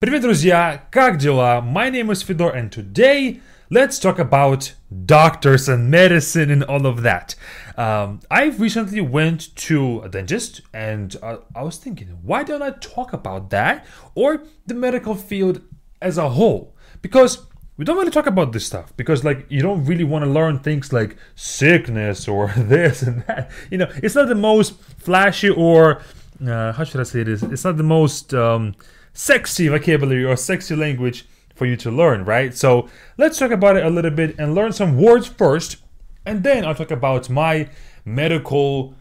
Привет, друзья! Как дела? My name is Fedor and today let's talk about doctors and medicine and all of that. Um, I recently went to a dentist and I, uh, I was thinking, why don't I talk about that or the medical field as a whole? Because we don't really talk about this stuff because like you don't really want to learn things like sickness or this and that you know it's not the most flashy or uh, how should i say this it's not the most um, sexy vocabulary or sexy language for you to learn, right? So let's talk about it a little bit and learn some words first, and then I'll talk about my medical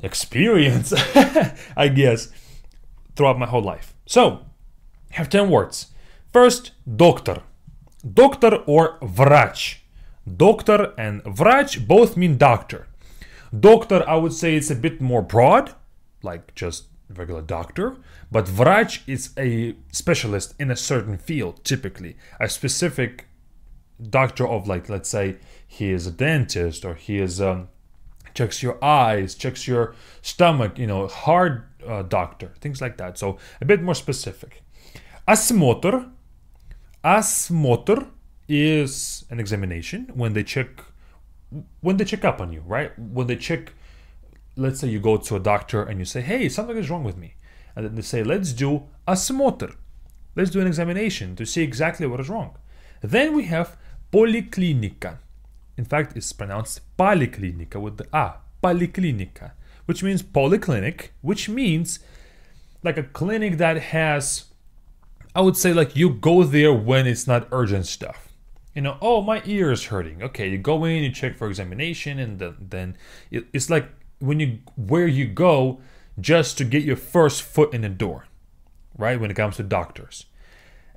experience, I guess, throughout my whole life. So, I have 10 words. First, doctor. Doctor or vrach. Doctor and vrach both mean doctor. Doctor, I would say it's a bit more broad, like just regular doctor, but vrach is a specialist in a certain field, typically a specific doctor of like let's say he is a dentist or he is um, checks your eyes, checks your stomach, you know, heart uh, doctor, things like that. So a bit more specific. Asmotor, asmotor is an examination when they check when they check up on you, right? When they check let's say you go to a doctor and you say, hey, something is wrong with me. And then they say, let's do a smoter, Let's do an examination to see exactly what is wrong. Then we have poliklinika. In fact, it's pronounced poliklinika with the A, poliklinika, which means polyclinic, which means like a clinic that has, I would say, like you go there when it's not urgent stuff you know, oh, my ear is hurting. Okay, you go in, you check for examination, and then, then it, it's like when you where you go just to get your first foot in the door, right? When it comes to doctors.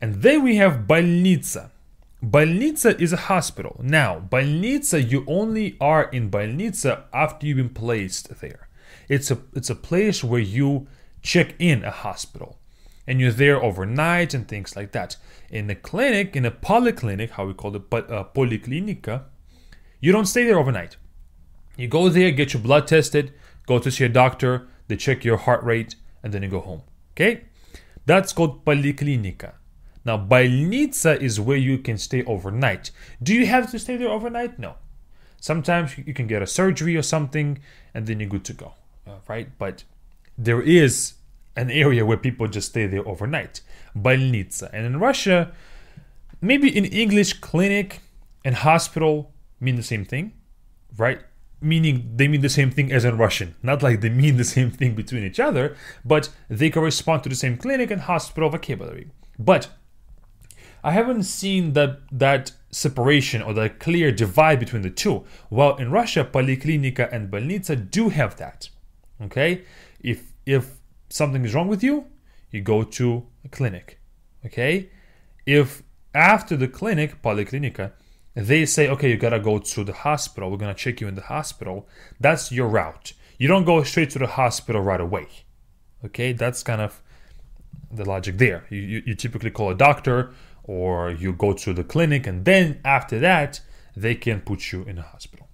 And then we have больница. Больница is a hospital. Now, больница, you only are in больница after you've been placed there. It's a it's a place where you check in a hospital. And you're there overnight and things like that. In the clinic, in a polyclinic, how we call it, but uh, policlinica, you don't stay there overnight. You go there, get your blood tested, go to see a doctor, they check your heart rate, and then you go home. Okay? That's called poliklinika. Now, больница is where you can stay overnight. Do you have to stay there overnight? No. Sometimes you can get a surgery or something, and then you're good to go, right? But there is an area where people just stay there overnight. Больница. And in Russia, maybe in English, clinic and hospital mean the same thing, right? meaning they mean the same thing as in Russian. Not like they mean the same thing between each other, but they correspond to the same clinic and hospital vocabulary. But I haven't seen that that separation or that clear divide between the two. While in Russia, poliklinika and больница do have that. Okay, if if something is wrong with you, you go to a clinic. Okay, if after the clinic, poliklinika, they say, okay, you gotta go to the hospital, we're gonna check you in the hospital, that's your route. You don't go straight to the hospital right away. Okay, that's kind of the logic there. You, you, you typically call a doctor or you go to the clinic, and then after that, they can put you in a hospital.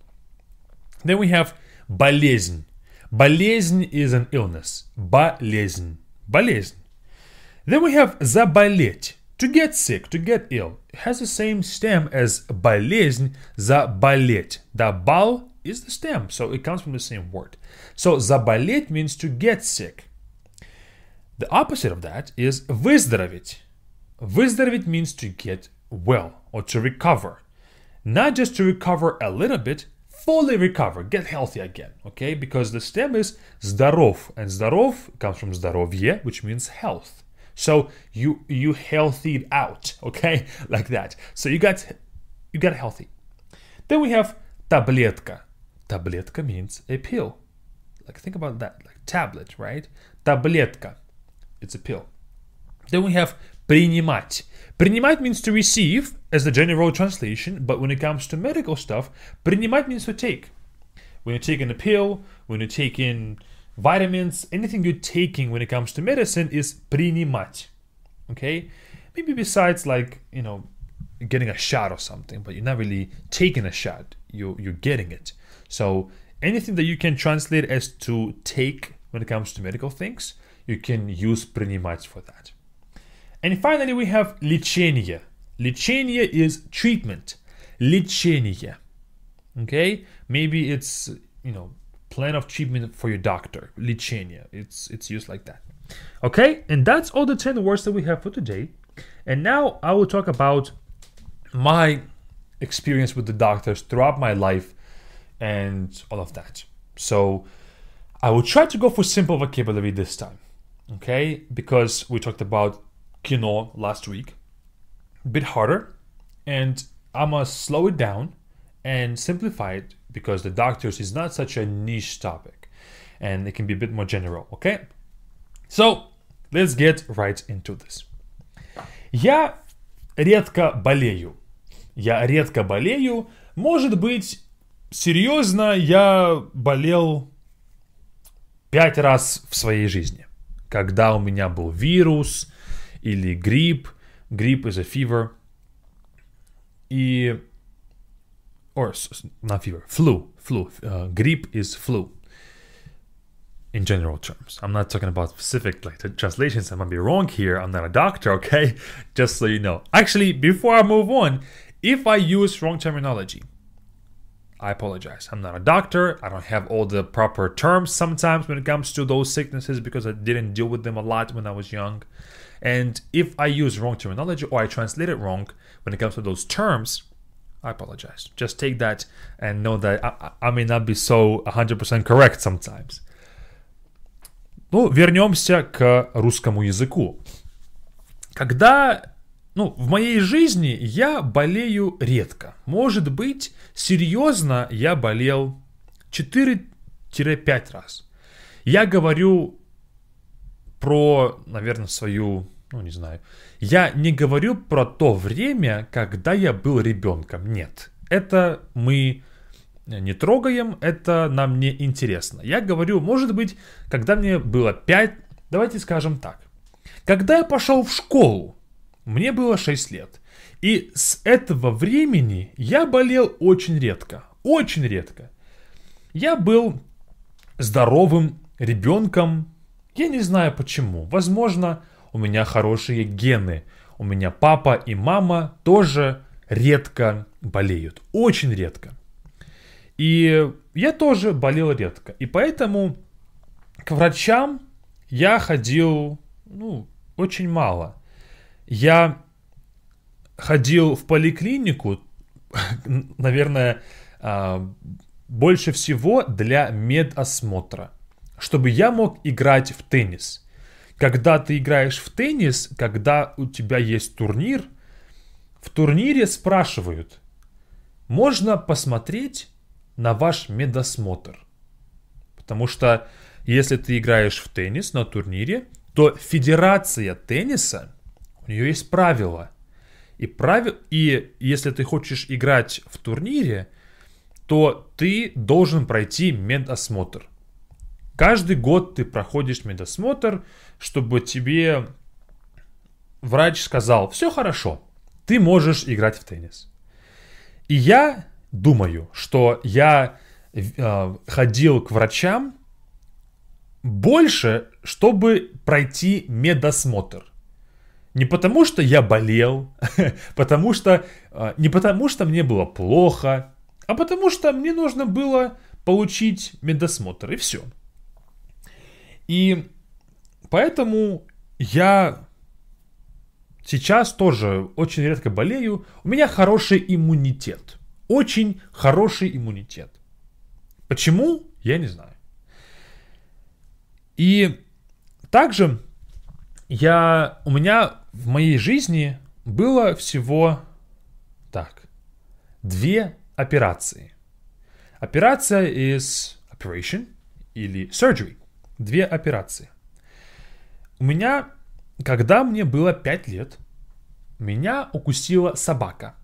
Then we have болезнь. Болезнь is an illness. Болезнь. Болезнь. Then we have заболеть. To get sick, to get ill, has the same stem as болезнь, заболеть. The bal is the stem, so it comes from the same word. So заболеть means to get sick. The opposite of that is выздороветь. Выздороветь means to get well or to recover. Not just to recover a little bit, fully recover, get healthy again, okay? Because the stem is здоров, and здоров comes from здоровье, which means health. So you you healthied out, okay, like that. So you got you got healthy. Then we have tabletka. Tabletka means a pill. Like think about that, like tablet, right? Tabletka, it's a pill. Then we have принимать. Принимать means to receive as the general translation, but when it comes to medical stuff, принимать means to take. When you take in a pill, when you take in vitamins, anything you're taking when it comes to medicine is pretty much, Okay? Maybe besides like, you know, getting a shot or something, but you're not really taking a shot. You you're getting it. So anything that you can translate as to take when it comes to medical things, you can use pretty much for that. And finally we have lichenia. Lichenia is treatment. Lichenia, Okay? Maybe it's, you know, plan of treatment for your doctor, lichenia. It's it's used like that. Okay, and that's all the 10 words that we have for today. And now I will talk about my experience with the doctors throughout my life and all of that. So I will try to go for simple vocabulary this time. Okay, because we talked about kino last week. A bit harder. And i am gonna slow it down and simplify it because the doctors is not such a niche topic and it can be a bit more general, okay? So, let's get right into this. Я редко болею. Я редко болею. Может быть, серьезно, я болел пять раз в своей жизни. Когда у меня был вирус или грипп. Грипп is a fever. И or not fever, flu, flu. Uh, is flu in general terms. I'm not talking about specific like the translations. I might be wrong here. I'm not a doctor, okay? Just so you know. Actually, before I move on, if I use wrong terminology, I apologize. I'm not a doctor. I don't have all the proper terms sometimes when it comes to those sicknesses because I didn't deal with them a lot when I was young. And if I use wrong terminology or I translate it wrong when it comes to those terms, I apologize. Just take that and know that I, I may not be so 100% correct sometimes. Ну, вернемся к русскому языку. Когда, ну, в моей жизни я болею редко. Может быть, серьезно я болел 4-5 раз. Я говорю про, наверное, свою ну не знаю. Я не говорю про то время, когда я был ребенком. Нет, это мы не трогаем, это нам не интересно. Я говорю, может быть, когда мне было 5, давайте скажем так. Когда я пошел в школу, мне было 6 лет. И с этого времени я болел очень редко. Очень редко. Я был здоровым ребенком. Я не знаю почему. Возможно, у меня хорошие гены. У меня папа и мама тоже редко болеют. Очень редко. И я тоже болел редко. И поэтому к врачам я ходил, ну, очень мало. Я ходил в поликлинику, наверное, а, больше всего для медосмотра, чтобы я мог играть в теннис. Когда ты играешь в теннис, когда у тебя есть турнир, в турнире спрашивают, можно посмотреть на ваш медосмотр. Потому что если ты играешь в теннис на турнире, то федерация тенниса, у нее есть правила. И, правил, и если ты хочешь играть в турнире, то ты должен пройти медосмотр. Каждый год ты проходишь медосмотр, чтобы тебе врач сказал, все хорошо, ты можешь играть в теннис. И я думаю, что я э, ходил к врачам больше, чтобы пройти медосмотр. Не потому, что я болел, потому что, э, не потому, что мне было плохо, а потому что мне нужно было получить медосмотр, и все. И поэтому я сейчас тоже очень редко болею. У меня хороший иммунитет. Очень хороший иммунитет. Почему? Я не знаю. И также я, у меня в моей жизни было всего так, две операции. Операция из operation или surgery. Две операции. У меня, когда мне было 5 лет, меня укусила собака.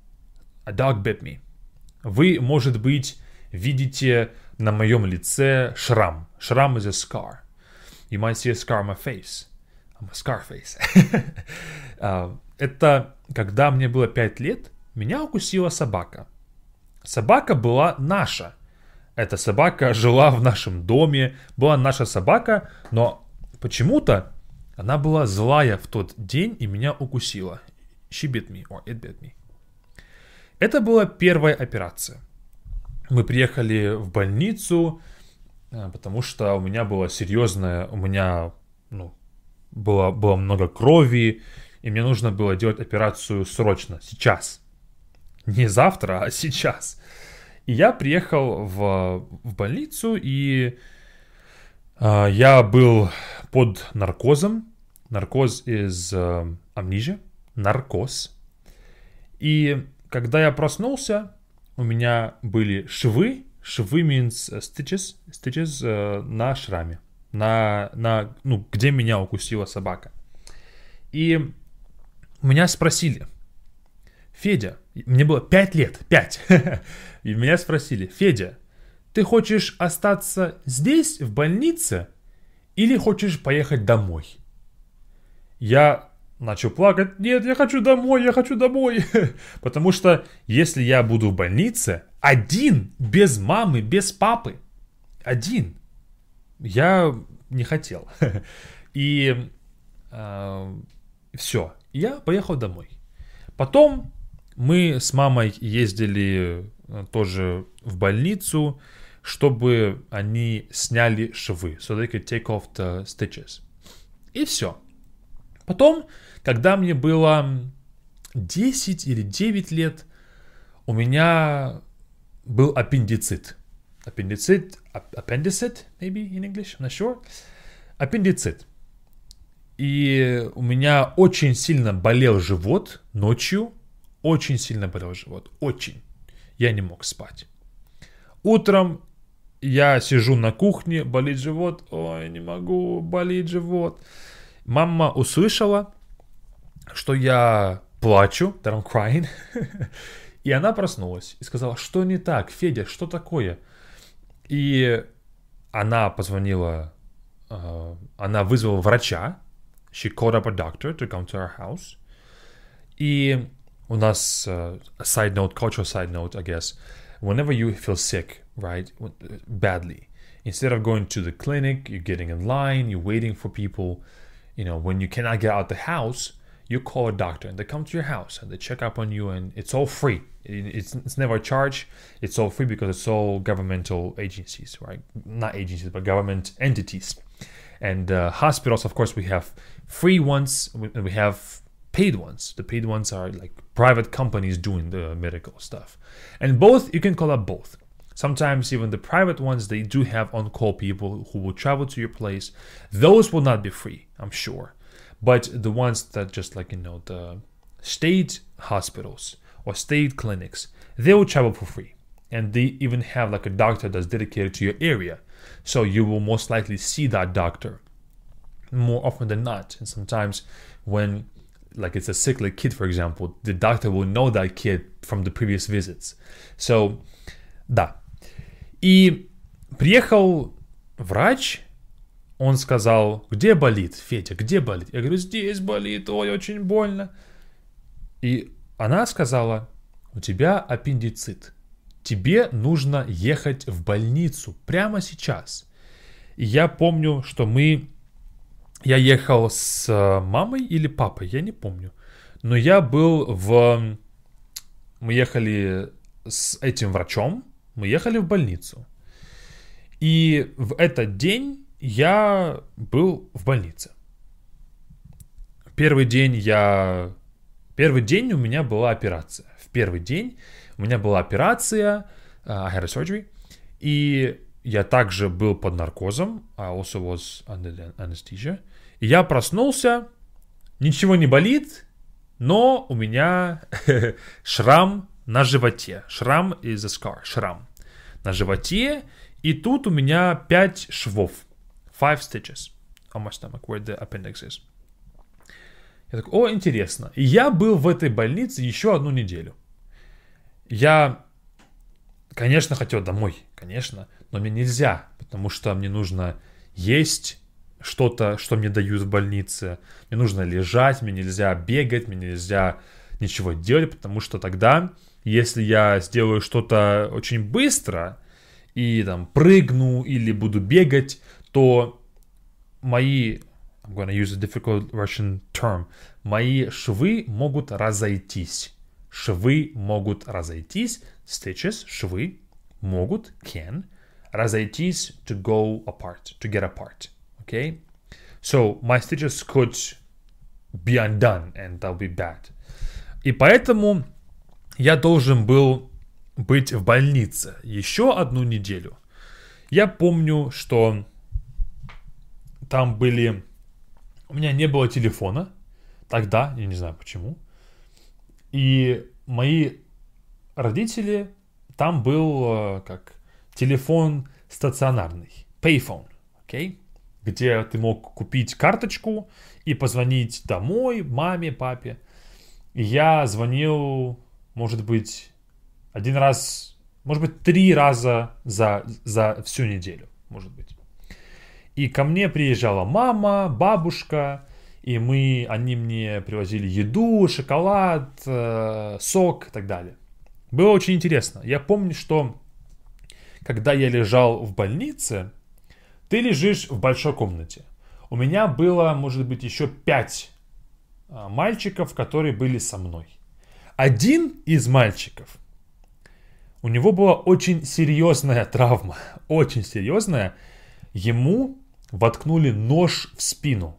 A dog bit me. Вы, может быть, видите на моем лице шрам. Шрам is a scar. You might see a scar on my face. I'm a scar face. А, это когда мне было 5 лет, меня укусила собака. Собака была наша – эта собака жила в нашем доме, была наша собака, но почему-то она была злая в тот день и меня укусила. She bit me, or it bit me. Это была первая операция. Мы приехали в больницу, э, потому что у меня было серьезное, у меня ну, было, было много крови, и мне нужно было делать операцию срочно, сейчас. Не завтра, а сейчас. И я приехал в, в больницу, и э, я был под наркозом. Наркоз из э, амнижи. Наркоз. И когда я проснулся, у меня были швы. Швы means э, stitches, stitches э, на шраме. На, на, ну, где меня укусила собака. И меня спросили, Федя, мне было 5 лет, 5. И меня спросили, Федя, ты хочешь остаться здесь, в больнице, или хочешь поехать домой? Я начал плакать, нет, я хочу домой, я хочу домой. Потому что если я буду в больнице, один, без мамы, без папы, один, я не хотел. И э, все, я поехал домой. Потом мы с мамой ездили э, тоже в больницу, чтобы они сняли швы. So they could take off the stitches. И все. Потом, когда мне было 10 или 9 лет, у меня был аппендицит. Аппендицит, аппендицит, maybe in English, I'm not sure. Аппендицит. И у меня очень сильно болел живот ночью, очень сильно болел живот. Очень. Я не мог спать. Утром я сижу на кухне, болит живот. Ой, не могу, болит живот. Мама услышала, что я плачу, that I'm crying. И она проснулась и сказала, что не так, Федя, что такое? И она позвонила, э, она вызвала врача. She called up a doctor to come to our house. И у нас uh, a side note, cultural side note, I guess. Whenever you feel sick, right, badly, instead of going to the clinic, you're getting in line, you're waiting for people. You know, when you cannot get out the house, you call a doctor and they come to your house and they check up on you, and it's all free. It's, it's never a charge. It's all free because it's all governmental agencies, right? Not agencies, but government entities. And uh, hospitals, of course, we have free ones we have paid ones. The paid ones are like private companies doing the medical stuff. And both, you can call up both. Sometimes even the private ones, they do have on-call people who will travel to your place. Those will not be free, I'm sure. But the ones that just like, you know, the state hospitals or state clinics, they will travel for free. And they even have like a doctor that's dedicated to your area. So you will most likely see that doctor more often than not. And sometimes when like it's a cyclic kid, for example, the doctor will know that kid from the previous visits. So, да. И приехал врач, он сказал, где болит, Федя, где болит? Я говорю, здесь болит, ой, очень больно. И она сказала, у тебя аппендицит. Тебе нужно ехать в больницу прямо сейчас. И я помню, что мы я ехал с э, мамой или папой, я не помню. Но я был в... Мы ехали с этим врачом, мы ехали в больницу. И в этот день я был в больнице. Первый день я... Первый день у меня была операция. В первый день у меня была операция, uh, I had a surgery, и я также был под наркозом, I also was under anesthesia. Я проснулся, ничего не болит, но у меня шрам на животе. Шрам из a scar. Шрам на животе. И тут у меня 5 швов. 5 stitches on my stomach, where the appendix is. Я так, о, интересно. И я был в этой больнице еще одну неделю. Я, конечно, хотел домой, конечно, но мне нельзя, потому что мне нужно есть, что-то, что мне дают в больнице. Мне нужно лежать, мне нельзя бегать, мне нельзя ничего делать, потому что тогда, если я сделаю что-то очень быстро и там прыгну или буду бегать, то мои I'm gonna use a difficult Russian term. Мои швы могут разойтись. Швы могут разойтись. Stitches, швы, могут, can, разойтись to go apart, to get apart okay so my stitches could be undone and that'll be bad и поэтому я должен был быть в больнице еще одну неделю я помню что там были у меня не было телефона тогда я не знаю почему и мои родители там был э, как телефон стационарный, payphone, окей? Okay? где ты мог купить карточку и позвонить домой, маме, папе. И я звонил, может быть, один раз, может быть, три раза за, за всю неделю, может быть. И ко мне приезжала мама, бабушка, и мы, они мне привозили еду, шоколад, э, сок и так далее. Было очень интересно. Я помню, что когда я лежал в больнице, ты лежишь в большой комнате. У меня было, может быть, еще пять а, мальчиков, которые были со мной. Один из мальчиков, у него была очень серьезная травма, очень серьезная. Ему воткнули нож в спину.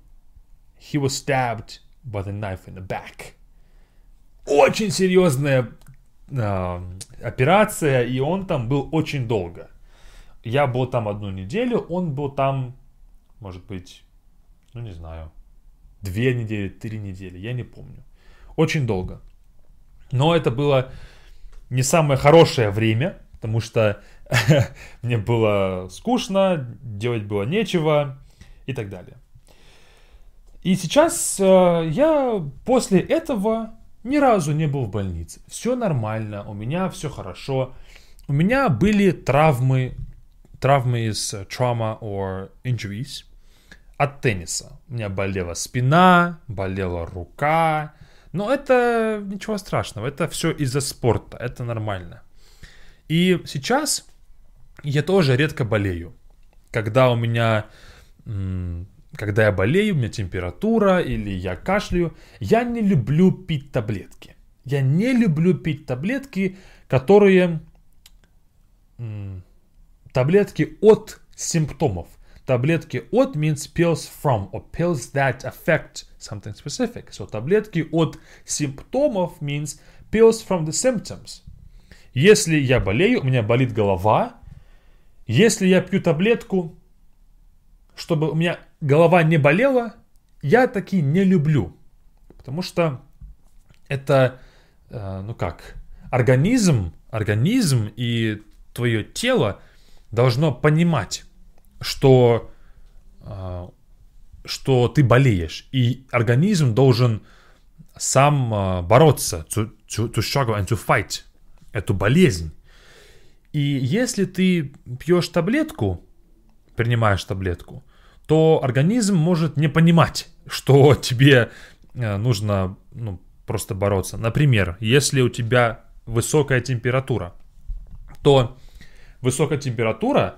He was stabbed by the knife in the back. Очень серьезная э, а, операция, и он там был очень долго я был там одну неделю, он был там, может быть, ну не знаю, две недели, три недели, я не помню. Очень долго. Но это было не самое хорошее время, потому что мне было скучно, делать было нечего и так далее. И сейчас э, я после этого ни разу не был в больнице. Все нормально, у меня все хорошо. У меня были травмы травмы из э, trauma or injuries от тенниса. У меня болела спина, болела рука. Но это ничего страшного. Это все из-за спорта. Это нормально. И сейчас я тоже редко болею. Когда у меня... Когда я болею, у меня температура или я кашляю, я не люблю пить таблетки. Я не люблю пить таблетки, которые таблетки от симптомов. Таблетки от means pills from or pills that affect something specific. So таблетки от симптомов means pills from the symptoms. Если я болею, у меня болит голова. Если я пью таблетку, чтобы у меня голова не болела, я такие не люблю. Потому что это, э, ну как, организм, организм и твое тело – должно понимать, что, а, что ты болеешь. И организм должен сам а, бороться, to, to, to struggle and to fight эту болезнь. И если ты пьешь таблетку, принимаешь таблетку, то организм может не понимать, что тебе а, нужно ну, просто бороться. Например, если у тебя высокая температура, то высокая температура,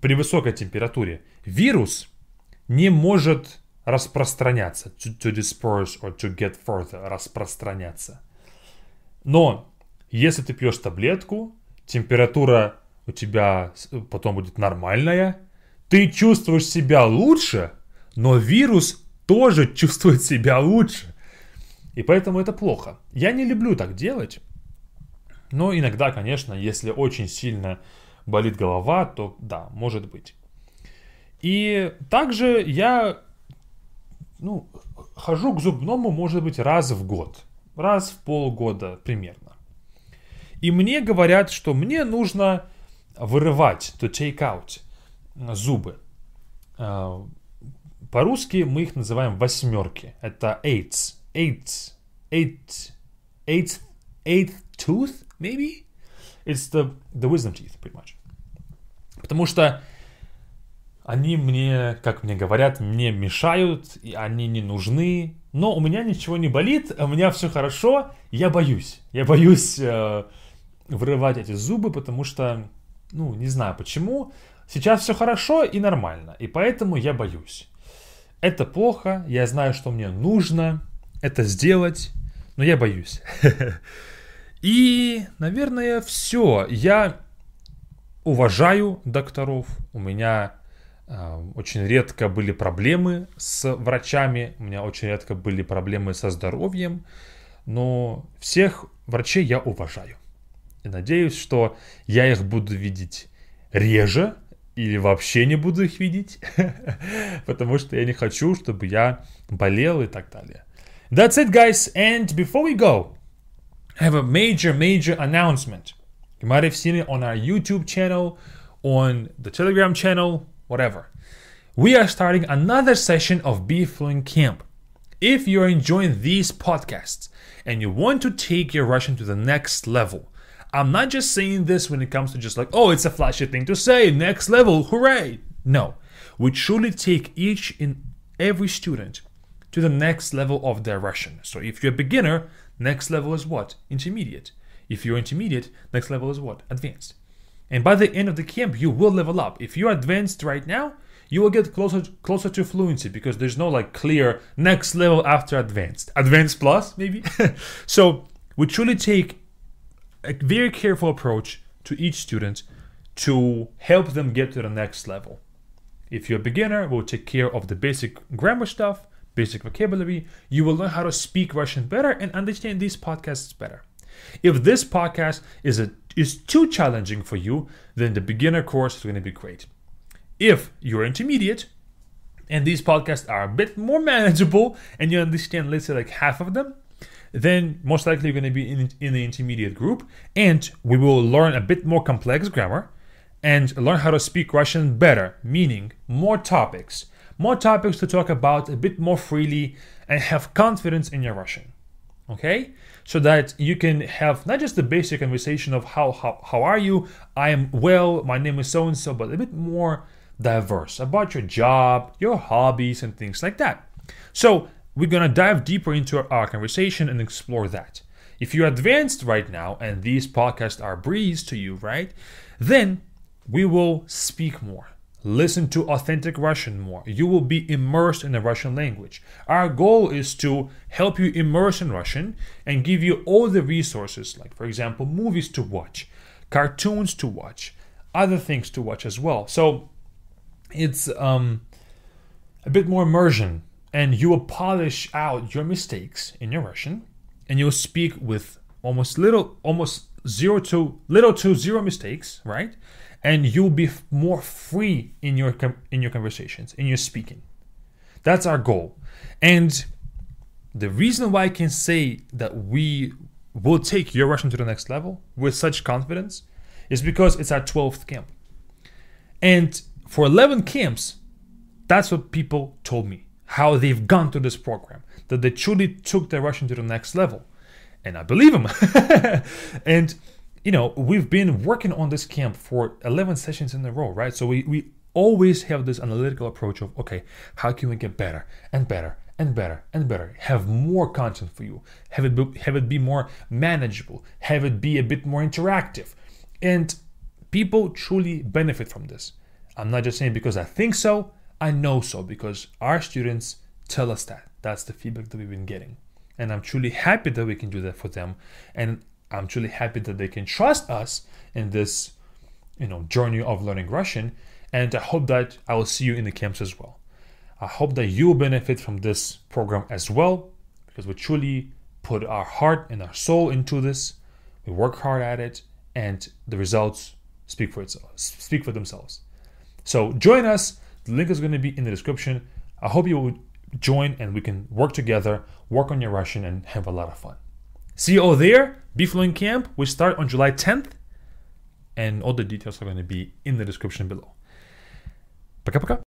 при высокой температуре вирус не может распространяться, to, to disperse or to get further, распространяться. Но если ты пьешь таблетку, температура у тебя потом будет нормальная, ты чувствуешь себя лучше, но вирус тоже чувствует себя лучше. И поэтому это плохо. Я не люблю так делать. Но иногда, конечно, если очень сильно болит голова, то да, может быть. И также я ну, хожу к зубному, может быть, раз в год. Раз в полгода примерно. И мне говорят, что мне нужно вырывать, то take out, зубы. А, по-русски мы их называем восьмерки. Это eights. Eights. Eight. Eighth. Eighth tooth, maybe? It's the, the wisdom teeth, pretty much. Потому что они мне, как мне говорят, мне мешают, и они не нужны. Но у меня ничего не болит, у меня все хорошо, я боюсь. Я боюсь э, вырывать эти зубы, потому что, ну, не знаю почему. Сейчас все хорошо и нормально, и поэтому я боюсь. Это плохо, я знаю, что мне нужно это сделать, но я боюсь. И, наверное, все. Я уважаю докторов, у меня э, очень редко были проблемы с врачами, у меня очень редко были проблемы со здоровьем, но всех врачей я уважаю. И надеюсь, что я их буду видеть реже или вообще не буду их видеть, потому что я не хочу, чтобы я болел и так далее. That's it, guys. And before we go, I have a major, major announcement. You might have seen it on our YouTube channel, on the Telegram channel, whatever. We are starting another session of Be Fluent Camp. If you're enjoying these podcasts and you want to take your Russian to the next level, I'm not just saying this when it comes to just like, oh, it's a flashy thing to say, next level, hooray! No, we truly take each and every student to the next level of their Russian. So if you're a beginner, next level is what? Intermediate. If you're intermediate, next level is what? Advanced. And by the end of the camp, you will level up. If you're advanced right now, you will get closer closer to fluency because there's no like clear next level after advanced. Advanced plus, maybe? so we truly take a very careful approach to each student to help them get to the next level. If you're a beginner, we'll take care of the basic grammar stuff, basic vocabulary. You will learn how to speak Russian better and understand these podcasts better. If this podcast is a is too challenging for you, then the beginner course is going to be great. If you're intermediate and these podcasts are a bit more manageable and you understand, let's say, like half of them, then most likely you're going to be in, in the intermediate group and we will learn a bit more complex grammar and learn how to speak Russian better, meaning more topics, more topics to talk about a bit more freely and have confidence in your Russian. Okay? so that you can have not just the basic conversation of how how, how are you, I am well, my name is so and so, but a bit more diverse about your job, your hobbies, and things like that. So we're gonna dive deeper into our conversation and explore that. If you're advanced right now and these podcasts are breeze to you, right? Then we will speak more. Listen to authentic Russian more. You will be immersed in the Russian language. Our goal is to help you immerse in Russian and give you all the resources, like, for example, movies to watch, cartoons to watch, other things to watch as well. So it's um, a bit more immersion, and you will polish out your mistakes in your Russian, and you'll speak with almost little, almost zero to little to zero mistakes, right? and you'll be more free in your in your conversations in your speaking that's our goal and the reason why i can say that we will take your russian to the next level with such confidence is because it's our 12th camp and for 11 camps that's what people told me how they've gone through this program that they truly took their russian to the next level and i believe them and you know, we've been working on this camp for 11 sessions in a row, right? So we, we always have this analytical approach of, okay, how can we get better and better and better and better? Have more content for you. Have it be, have it be more manageable. Have it be a bit more interactive. And people truly benefit from this. I'm not just saying because I think so, I know so because our students tell us that. That's the feedback that we've been getting. And I'm truly happy that we can do that for them. And I'm truly happy that they can trust us in this, you know, journey of learning Russian. And I hope that I will see you in the camps as well. I hope that you will benefit from this program as well, because we truly put our heart and our soul into this. We work hard at it, and the results speak for itself, speak for themselves. So join us. The link is going to be in the description. I hope you will join and we can work together, work on your Russian, and have a lot of fun. See you all there. Be flowing Camp. We start on July 10th. And all the details are going to be in the description below. Пока-пока.